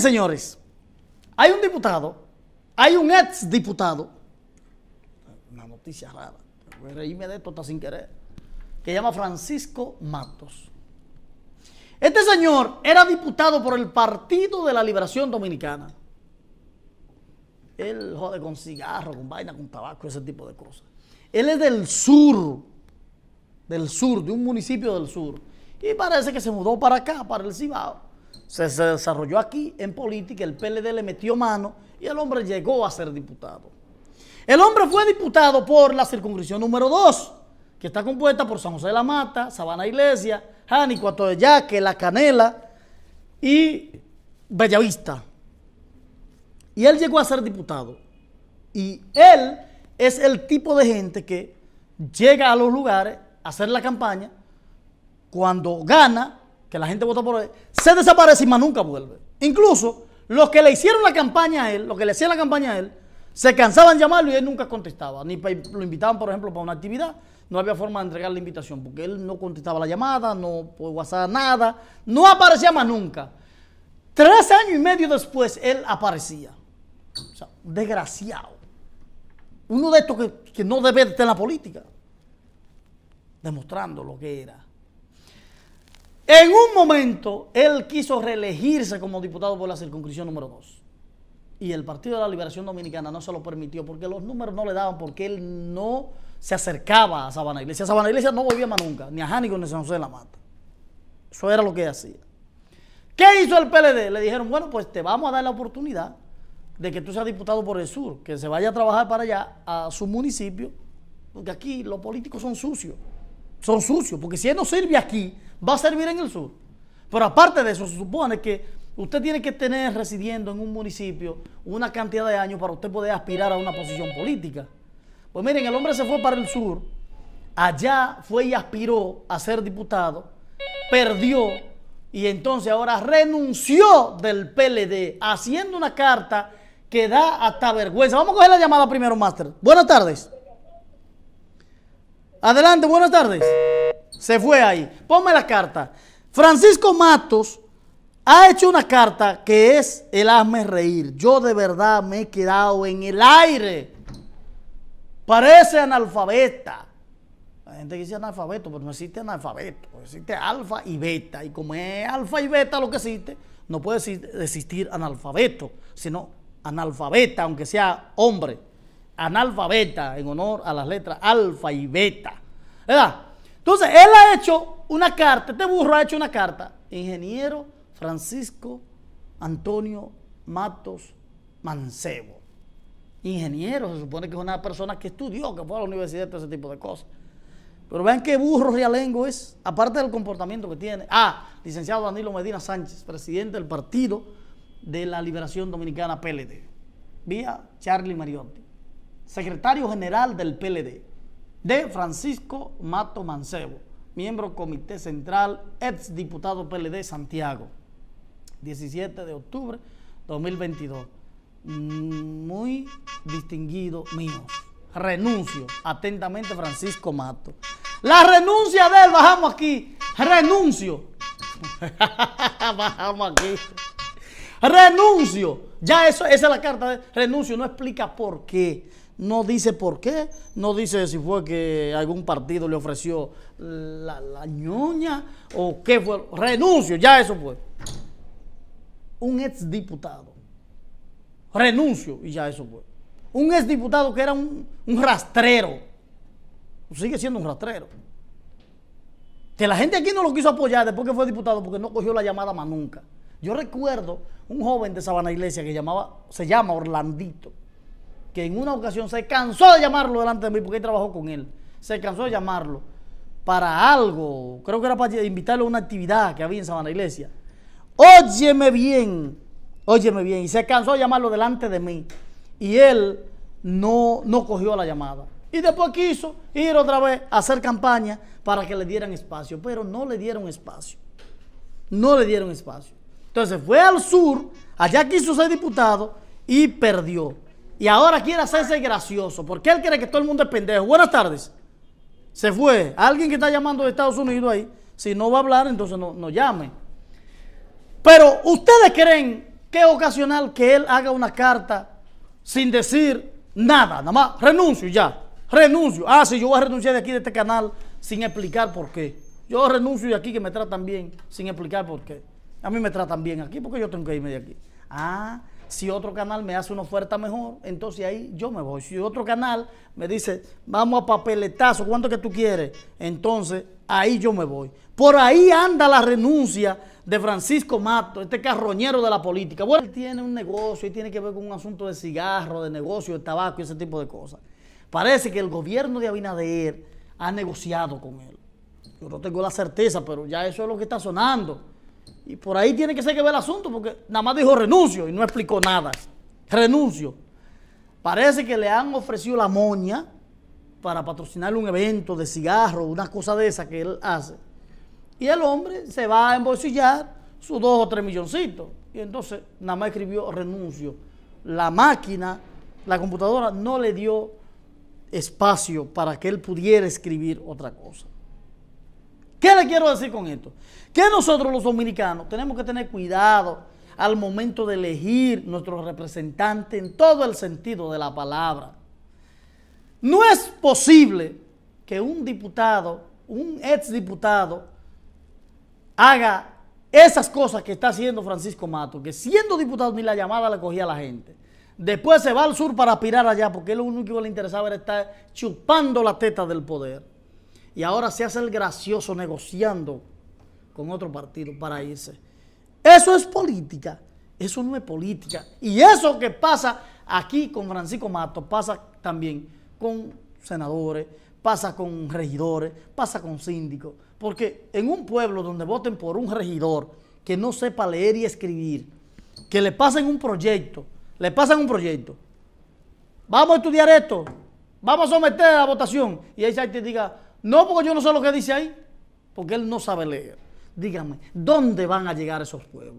señores, hay un diputado, hay un ex diputado, una noticia rara, voy a reírme de esto hasta sin querer, que llama Francisco Matos. Este señor era diputado por el Partido de la Liberación Dominicana. Él jode con cigarro, con vaina, con tabaco, ese tipo de cosas. Él es del sur, del sur, de un municipio del sur. Y parece que se mudó para acá, para el Cibao se, desarrolló aquí en política, el PLD le metió mano y el hombre llegó a ser diputado. El hombre fue diputado por la circunscripción número 2, que está compuesta por San José de la Mata, Sabana Iglesia, de Yaque, La Canela y Bellavista. Y él llegó a ser diputado. Y él es el tipo de gente que llega a los lugares a hacer la campaña, cuando gana, que la gente votó por él, se desaparece y más nunca vuelve. Incluso los que le hicieron la campaña a él, los que le hacían la campaña a él, se cansaban de llamarlo y él nunca contestaba. Ni lo invitaban, por ejemplo, para una actividad. No había forma de entregar la invitación porque él no contestaba la llamada, no puede WhatsApp, nada. No aparecía más nunca. Tres años y medio después él aparecía. O sea, desgraciado. Uno de estos que, que no debe estar en la política. Demostrando lo que era. En un momento, él quiso reelegirse como diputado por la circunscripción número 2. Y el Partido de la Liberación Dominicana no se lo permitió porque los números no le daban, porque él no se acercaba a Sabana Iglesia. Sabana Iglesia no volvía más nunca, ni a Jánico ni a San José de la Mata. Eso era lo que hacía. ¿Qué hizo el PLD? Le dijeron, bueno, pues te vamos a dar la oportunidad de que tú seas diputado por el sur, que se vaya a trabajar para allá, a su municipio, porque aquí los políticos son sucios son sucios, porque si él no sirve aquí, va a servir en el sur. Pero aparte de eso, se supone que usted tiene que tener residiendo en un municipio una cantidad de años para usted poder aspirar a una posición política. Pues miren, el hombre se fue para el sur, allá fue y aspiró a ser diputado, perdió y entonces ahora renunció del PLD haciendo una carta que da hasta vergüenza. Vamos a coger la llamada primero, Máster. Buenas tardes. Adelante, buenas tardes. Se fue ahí. Ponme la carta. Francisco Matos ha hecho una carta que es el hazme reír. Yo de verdad me he quedado en el aire. Parece analfabeta. La gente dice analfabeto, pero no existe analfabeto. Existe alfa y beta. Y como es alfa y beta lo que existe, no puede existir analfabeto, sino analfabeta, aunque sea hombre analfabeta en honor a las letras alfa y beta. ¿Verdad? Entonces, él ha hecho una carta, este burro ha hecho una carta, ingeniero Francisco Antonio Matos Mancebo. Ingeniero, se supone que es una persona que estudió, que fue a la universidad, todo ese tipo de cosas. Pero vean qué burro realengo es, aparte del comportamiento que tiene. Ah, licenciado Danilo Medina Sánchez, presidente del Partido de la Liberación Dominicana PLD, vía Charlie Mariotti secretario general del PLD, de Francisco Mato Mancebo, miembro Comité Central, ex diputado PLD Santiago, 17 de octubre 2022. Mm, muy distinguido mío. Renuncio. Atentamente Francisco Mato. La renuncia de él, bajamos aquí. Renuncio. bajamos aquí. Renuncio. Ya eso, esa es la carta de renuncio. No explica por qué no dice por qué, no dice si fue que algún partido le ofreció la, ñoña o qué fue. Renuncio, ya eso fue. Un exdiputado. Renuncio, y ya eso fue. Un exdiputado que era un, un rastrero. Sigue siendo un rastrero. Que la gente aquí no lo quiso apoyar después que fue diputado porque no cogió la llamada más nunca. Yo recuerdo un joven de Sabana Iglesia que llamaba, se llama Orlandito que en una ocasión se cansó de llamarlo delante de mí, porque él trabajó con él, se cansó de llamarlo para algo, creo que era para invitarlo a una actividad que había en Sabana Iglesia. Óyeme bien, óyeme bien, y se cansó de llamarlo delante de mí, y él no, no cogió la llamada. Y después quiso ir otra vez a hacer campaña para que le dieran espacio, pero no le dieron espacio. No le dieron espacio. Entonces fue al sur, allá quiso ser diputado y perdió. Y ahora quiere hacerse gracioso, porque él cree que todo el mundo es pendejo. Buenas tardes. Se fue. Alguien que está llamando de Estados Unidos ahí, si no va a hablar, entonces no, llame. Pero ustedes creen que es ocasional que él haga una carta sin decir nada, nada más renuncio ya, renuncio. Ah, si yo voy a renunciar de aquí de este canal sin explicar por qué. Yo renuncio de aquí que me tratan bien sin explicar por qué. A mí me tratan bien aquí porque yo tengo que irme de aquí. Ah, si otro canal me hace una oferta mejor, entonces ahí yo me voy. Si otro canal me dice, vamos a papeletazo, ¿cuánto que tú quieres? Entonces ahí yo me voy. Por ahí anda la renuncia de Francisco Mato, este carroñero de la política. Bueno, él tiene un negocio y tiene que ver con un asunto de cigarro, de negocio, de tabaco y ese tipo de cosas. Parece que el gobierno de Abinader ha negociado con él. Yo no tengo la certeza, pero ya eso es lo que está sonando. Y por ahí tiene que ser que ver el asunto, porque nada más dijo renuncio y no explicó nada. Renuncio. Parece que le han ofrecido la moña para patrocinar un evento de cigarro, una cosa de esa que él hace. Y el hombre se va a embolsillar sus dos o tres milloncitos. Y entonces nada más escribió renuncio. La máquina, la computadora no le dio espacio para que él pudiera escribir otra cosa. ¿Qué le quiero decir con esto? Que nosotros los dominicanos tenemos que tener cuidado al momento de elegir nuestro representante en todo el sentido de la palabra. No es posible que un diputado, un exdiputado, haga esas cosas que está haciendo Francisco Mato, que siendo diputado ni la llamada le cogía a la gente. Después se va al sur para aspirar allá, porque lo único que le interesaba era estar chupando la teta del poder y ahora se hace el gracioso negociando con otro partido para irse. Eso es política, eso no es política. Y eso que pasa aquí con Francisco Mato pasa también con senadores, pasa con regidores, pasa con síndicos. Porque en un pueblo donde voten por un regidor que no sepa leer y escribir, que le pasen un proyecto, le pasan un proyecto, vamos a estudiar esto, vamos a someter a la votación, y ahí te diga, no, porque yo no sé lo que dice ahí, porque él no sabe leer. Dígame, ¿dónde van a llegar esos pueblos?